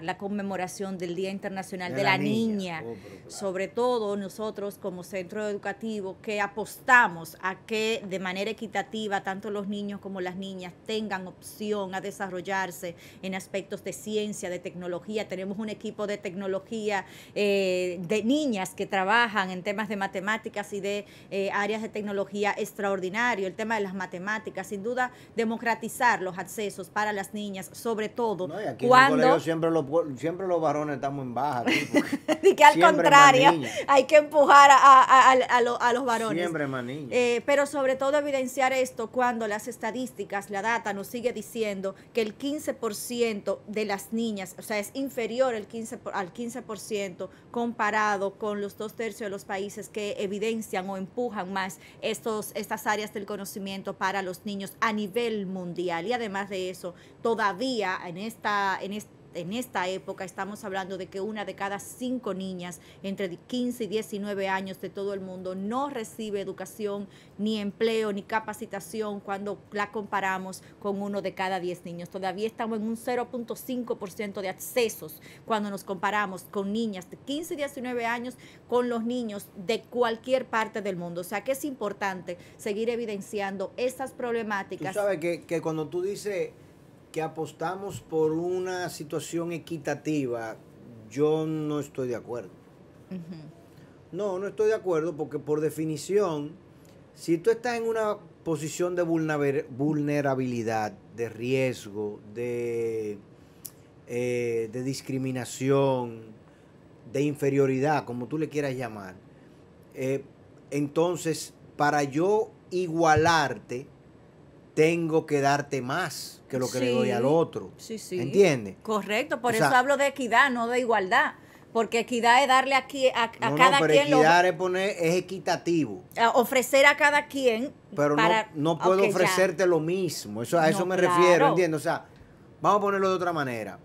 la conmemoración del Día Internacional de, la, Niña, oh, sobre todo nosotros como centro educativo que apostamos a que de manera equitativa tanto los niños como las niñas tengan opción a desarrollarse en aspectos de ciencia, de tecnología. Tenemos un equipo de tecnología eh, de niñas que trabajan en temas de matemáticas y de eh, áreas de tecnología extraordinario. El tema de las matemáticas, sin duda, democratizar los accesos para las niñas, sobre todo cuando siempre los, siempre los varones estamos en baja. y que al contrario, hay que empujar a, los varones. Siempre eh, pero sobre todo evidenciar esto cuando las estadísticas, la data nos sigue diciendo que el 15% de las niñas, o sea, es inferior el 15, al 15% comparado con los dos tercios de los países que evidencian o empujan más estos, estas áreas del conocimiento para los niños a nivel mundial. Y además de eso, todavía en esta, en esta en esta época estamos hablando de que una de cada cinco niñas entre 15 y 19 años de todo el mundo no recibe educación, ni empleo, ni capacitación cuando la comparamos con uno de cada 10 niños. Todavía estamos en un 0.5% de accesos cuando nos comparamos con niñas de 15 y 19 años con los niños de cualquier parte del mundo. O sea que es importante seguir evidenciando estas problemáticas. Tú sabes que, que cuando tú dices que apostamos por una situación equitativa, yo no estoy de acuerdo. No, no estoy de acuerdo porque por definición, si tú estás en una posición de vulnerabilidad, de riesgo, de, eh, de discriminación, de inferioridad, como tú le quieras llamar, eh, entonces para yo igualarte, tengo que darte más que lo que le doy al otro. Sí, sí. ¿Entiendes? Correcto, por eso hablo de equidad, no de igualdad. Porque equidad es darle a, cada no, quien Equidad es, poner, es equitativo. ofrecer a cada quien. Pero no, puedo ofrecerte lo mismo. Eso, a eso me refiero, ¿entiendes? O sea, vamos a ponerlo de otra manera.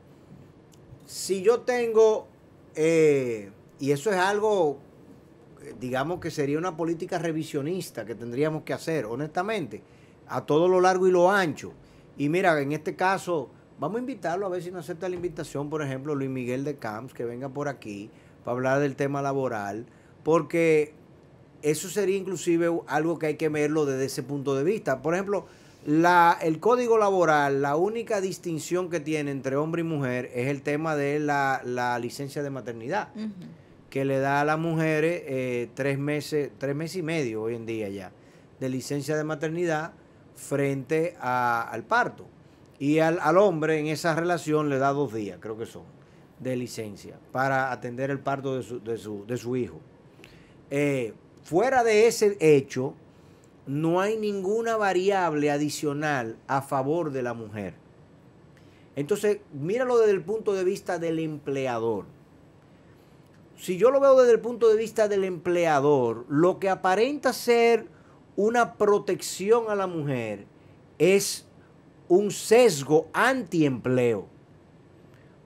Si yo tengo, eh, y eso es algo, digamos que sería una política revisionista que tendríamos que hacer, honestamente a todo lo largo y lo ancho. Y mira, en este caso, vamos a invitarlo a ver si nos acepta la invitación, por ejemplo, Luis Miguel de Camps, que venga por aquí para hablar del tema laboral, porque eso sería inclusive algo que hay que verlo desde ese punto de vista. Por ejemplo, la, el código laboral, la única distinción que tiene entre hombre y mujer es el tema de la, licencia de maternidad, que le da a las mujeres eh, tres meses, tres meses y medio hoy en día ya, de licencia de maternidad frente al parto. Y al, hombre en esa relación le da dos días, creo que son, de licencia para atender el parto de su, de su, de su hijo. Eh, fuera de ese hecho, no hay ninguna variable adicional a favor de la mujer. Entonces, míralo desde el punto de vista del empleador. Si yo lo veo desde el punto de vista del empleador, lo que aparenta ser una protección a la mujer es un sesgo antiempleo.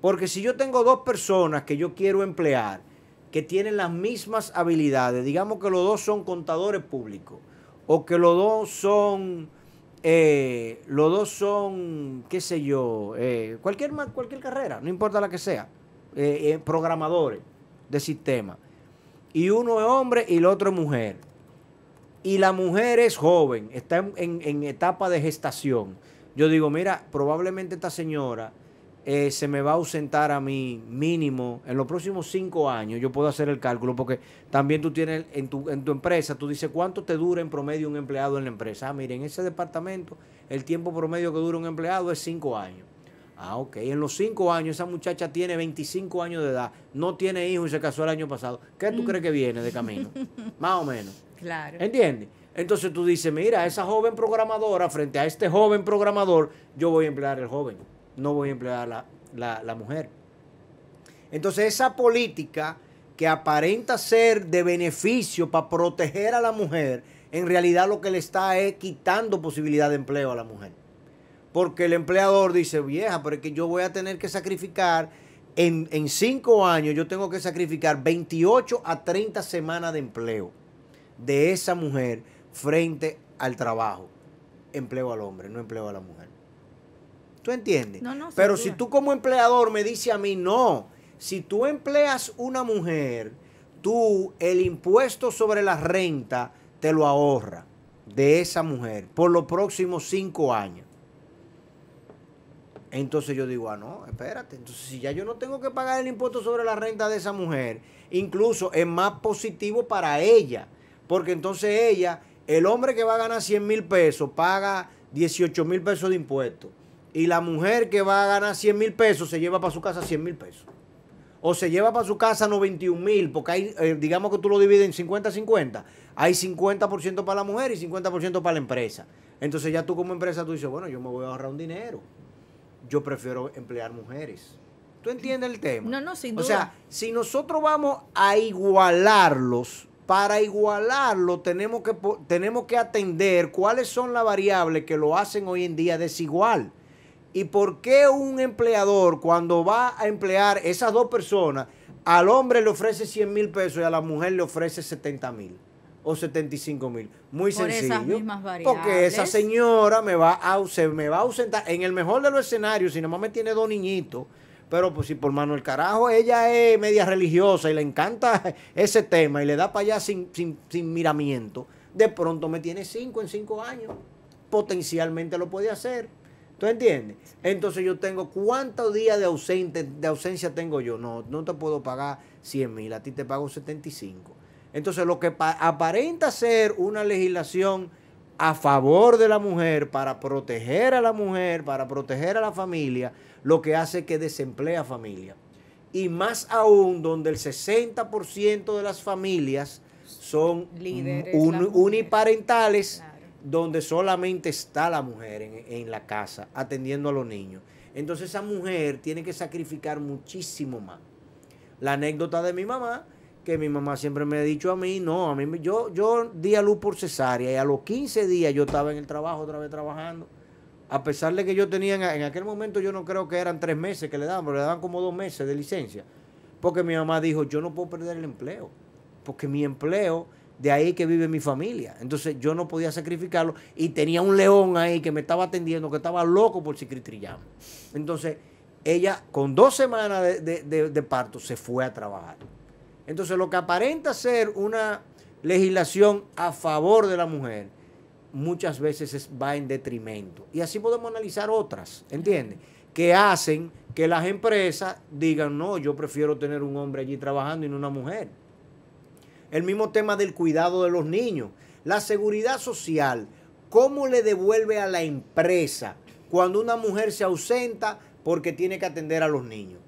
Porque si yo tengo dos personas que yo quiero emplear, que tienen las mismas habilidades, digamos que los dos son contadores públicos, o que los dos son, eh, los dos son, qué sé yo, eh, cualquier, cualquier carrera, no importa la que sea, eh, programadores de sistema. Y uno es hombre y el otro es mujer y la mujer es joven, está en, etapa de gestación, yo digo, mira, probablemente esta señora eh, se me va a ausentar a mí mínimo en los próximos cinco años. Yo puedo hacer el cálculo porque también tú tienes en tu, en tu empresa, tú dices cuánto te dura en promedio un empleado en la empresa. Ah, mire, en ese departamento el tiempo promedio que dura un empleado es cinco años. Ah, ok. En los cinco años esa muchacha tiene 25 años de edad, no tiene hijos y se casó el año pasado. ¿Qué tú mm. crees que viene de camino? Más o menos. Claro. ¿Entiendes? Entonces tú dices, mira, esa joven programadora frente a este joven programador, yo voy a emplear el joven, no voy a emplear la, la, mujer. Entonces esa política que aparenta ser de beneficio para proteger a la mujer, en realidad lo que le está es quitando posibilidad de empleo a la mujer. Porque el empleador dice, vieja, pero es que yo voy a tener que sacrificar, en, en cinco años yo tengo que sacrificar 28 a 30 semanas de empleo de esa mujer frente al trabajo. Empleo al hombre, no empleo a la mujer. ¿Tú entiendes? Pero si tú como empleador me dices a mí, no, si tú empleas una mujer, tú el impuesto sobre la renta te lo ahorra de esa mujer por los próximos cinco años. Entonces yo digo, ah, no, espérate. Entonces, si ya yo no tengo que pagar el impuesto sobre la renta de esa mujer, incluso es más positivo para ella porque entonces ella, el hombre que va a ganar 100 mil pesos, paga 18 mil pesos de impuestos. Y la mujer que va a ganar 100 mil pesos se lleva para su casa 100 mil pesos. O se lleva para su casa 91 mil, porque hay, eh, digamos que tú lo divides en 50-50. Hay 50% para la mujer y 50% para la empresa. Entonces ya tú como empresa tú dices, bueno, yo me voy a ahorrar un dinero. Yo prefiero emplear mujeres. ¿Tú entiendes el tema? No, no, sin duda. O sea, si nosotros vamos a igualarlos, para igualarlo tenemos que, tenemos que atender cuáles son las variables que lo hacen hoy en día desigual. ¿Y por qué un empleador cuando va a emplear esas dos personas, al hombre le ofrece 100 mil pesos y a la mujer le ofrece 70 mil? o 75 mil. Muy sencillo. Porque esa señora me va, a, me va a ausentar. En el mejor de los escenarios, si nomás me tiene dos niñitos pero pues si por mano el carajo, ella es media religiosa y le encanta ese tema y le da para allá sin, miramiento, de pronto me tiene cinco en cinco años. Potencialmente lo puede hacer. ¿Tú entiendes? Entonces yo tengo, ¿cuántos días de, ausente, de ausencia tengo yo? No, no te puedo pagar 100 mil, a ti te pago 75. Entonces lo que aparenta ser una legislación a favor de la mujer, para proteger a la mujer, para proteger a la familia, lo que hace que desemplea familia. Y más aún donde el 60% de las familias son uniparentales, donde solamente está la mujer en, en la casa atendiendo a los niños. Entonces esa mujer tiene que sacrificar muchísimo más. La anécdota de mi mamá que mi mamá siempre me ha dicho a mí, no, a mí yo, yo di a luz por cesárea y a los 15 días yo estaba en el trabajo, otra vez trabajando. A pesar de que yo tenía, en aquel momento yo no creo que eran tres meses que le daban, pero le daban como dos meses de licencia. Porque mi mamá dijo, yo no puedo perder el empleo, porque mi empleo, de ahí que vive mi familia. Entonces yo no podía sacrificarlo y tenía un león ahí que me estaba atendiendo, que estaba loco por llama Entonces ella con dos semanas de parto se fue a trabajar. Entonces, lo que aparenta ser una legislación a favor de la mujer, muchas veces va en detrimento. Y así podemos analizar otras, ¿entiendes? Que hacen que las empresas digan, no, yo prefiero tener un hombre allí trabajando y no una mujer. El mismo tema del cuidado de los niños. La seguridad social, ¿cómo le devuelve a la empresa cuando una mujer se ausenta porque tiene que atender a los niños?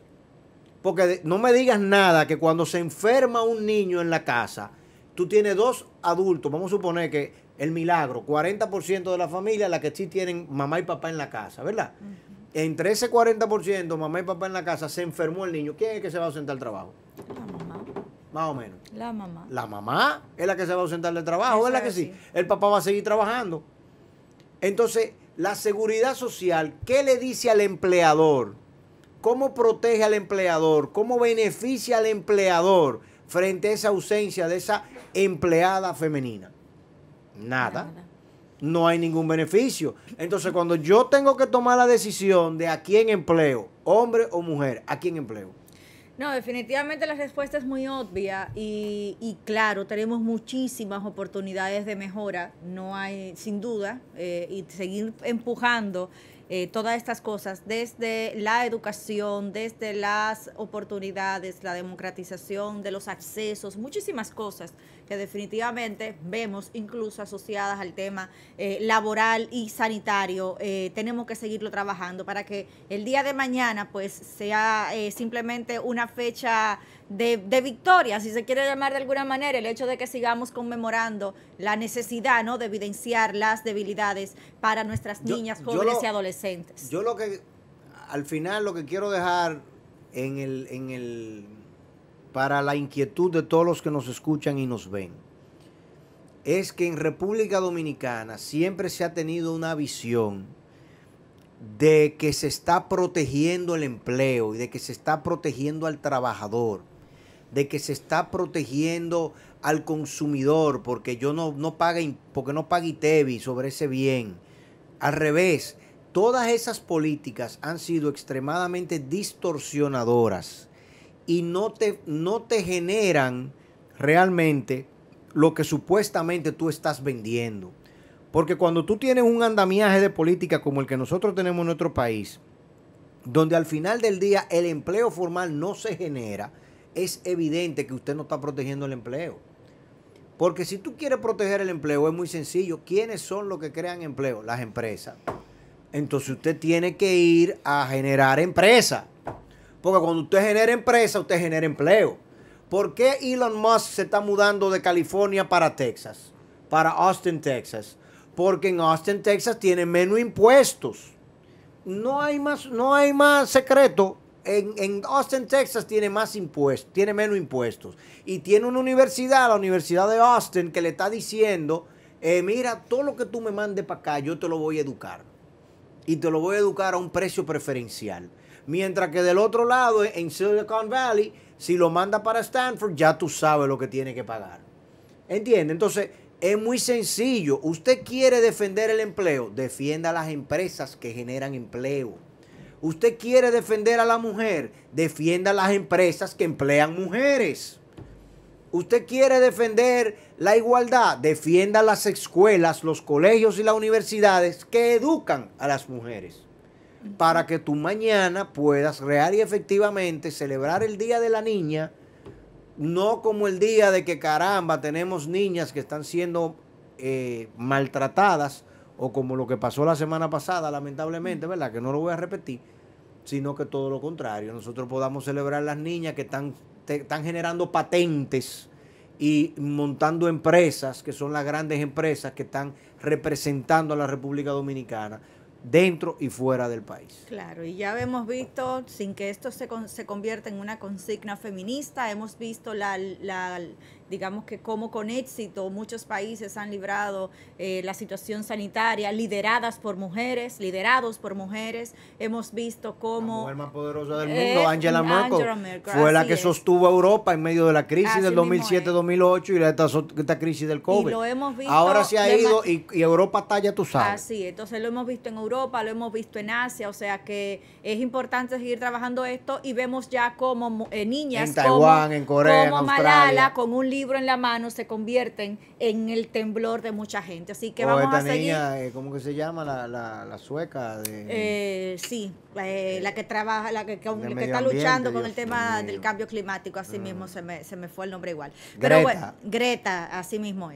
Porque no me digas nada que cuando se enferma un niño en la casa, tú tienes dos adultos, vamos a suponer que el milagro, 40% de la familia, la que sí tienen mamá y papá en la casa, ¿verdad? Entre ese 40%, mamá y papá en la casa, se enfermó el niño. ¿Quién es el que se va a ausentar al trabajo? La mamá. Más o menos. La mamá. La mamá es la que se va a ausentar del trabajo, ¿verdad es la que sí. El papá va a seguir trabajando. Entonces, la seguridad social, ¿qué le dice al empleador? ¿Cómo protege al empleador? ¿Cómo beneficia al empleador frente a esa ausencia de esa empleada femenina? Nada. No hay ningún beneficio. Entonces, cuando yo tengo que tomar la decisión de a quién empleo, hombre o mujer, a quién empleo. No, definitivamente la respuesta es muy obvia y, claro, tenemos muchísimas oportunidades de mejora, no hay, sin duda, eh, y seguir empujando eh, todas estas cosas, desde la educación, desde las oportunidades, la democratización de los accesos, muchísimas cosas que definitivamente vemos incluso asociadas al tema eh, laboral y sanitario. Eh, tenemos que seguirlo trabajando para que el día de mañana pues sea simplemente una fecha de, victoria, si se quiere llamar de alguna manera, el hecho de que sigamos conmemorando la necesidad ¿no? de evidenciar las debilidades para nuestras niñas, jóvenes y adolescentes. Yo lo que, al final, lo que quiero dejar en el, en el, para la inquietud de todos los que nos escuchan y nos ven, es que en República Dominicana siempre se ha tenido una visión de que se está protegiendo el empleo y de que se está protegiendo al trabajador de que se está protegiendo al consumidor porque yo no, no porque no pague ITEBI sobre ese bien. Al revés, todas esas políticas han sido extremadamente distorsionadoras y no te, no te generan realmente lo que supuestamente tú estás vendiendo. Porque cuando tú tienes un andamiaje de política como el que nosotros tenemos en nuestro país, donde al final del día el empleo formal no se genera, es evidente que usted no está protegiendo el empleo. Porque si tú quieres proteger el empleo, es muy sencillo. ¿Quiénes son los que crean empleo? Las empresas. Entonces usted tiene que ir a generar empresa. Porque cuando usted genera empresa, usted genera empleo. ¿Por qué Elon Musk se está mudando de California para Texas? Para Austin, Texas. Porque en Austin, Texas tiene menos impuestos. No hay más, no hay más secreto en, Austin, Texas tiene más impuestos, tiene menos impuestos. Y tiene una universidad, la Universidad de Austin, que le está diciendo, eh, mira, todo lo que tú me mandes para acá, yo te lo voy a educar. Y te lo voy a educar a un precio preferencial. Mientras que del otro lado, en Silicon Valley, si lo manda para Stanford, ya tú sabes lo que tiene que pagar. Entiende? Entonces, es muy sencillo. Usted quiere defender el empleo, defienda las empresas que generan empleo. Usted quiere defender a la mujer, defienda las empresas que emplean mujeres. Usted quiere defender la igualdad, defienda las escuelas, los colegios y las universidades que educan a las mujeres. Para que tú mañana puedas real y efectivamente celebrar el Día de la Niña, no como el día de que caramba, tenemos niñas que están siendo eh, maltratadas o como lo que pasó la semana pasada, lamentablemente, ¿verdad? Que no lo voy a repetir, sino que todo lo contrario, nosotros podamos celebrar las niñas que están, están generando patentes y montando empresas, que son las grandes empresas que están representando a la República Dominicana dentro y fuera del país. Claro, y ya hemos visto, sin que esto se, se convierta en una consigna feminista, hemos visto la, digamos que cómo con éxito muchos países han librado eh, la situación sanitaria lideradas por mujeres, liderados por mujeres. Hemos visto cómo... La mujer más poderosa del eh, mundo, Angela, Merkel, fue la que sostuvo a Europa en medio de la crisis del 2007-2008 y esta, crisis del COVID. Y lo hemos visto Ahora se ha ido y, Europa talla ya tú sabes. Así, entonces lo hemos visto en Europa lo hemos visto en Asia, o sea que es importante seguir trabajando esto y vemos ya como eh, niñas en Taiwán, como, en Corea, Malala con un libro en la mano se convierten en el temblor de mucha gente. Así que vamos a seguir. Eh, ¿Cómo que se llama la, sueca? De, eh, sí, la que trabaja, la que, está luchando con el tema del cambio climático, así ah. mismo se me, se me fue el nombre igual. Pero bueno, Greta, así mismo es.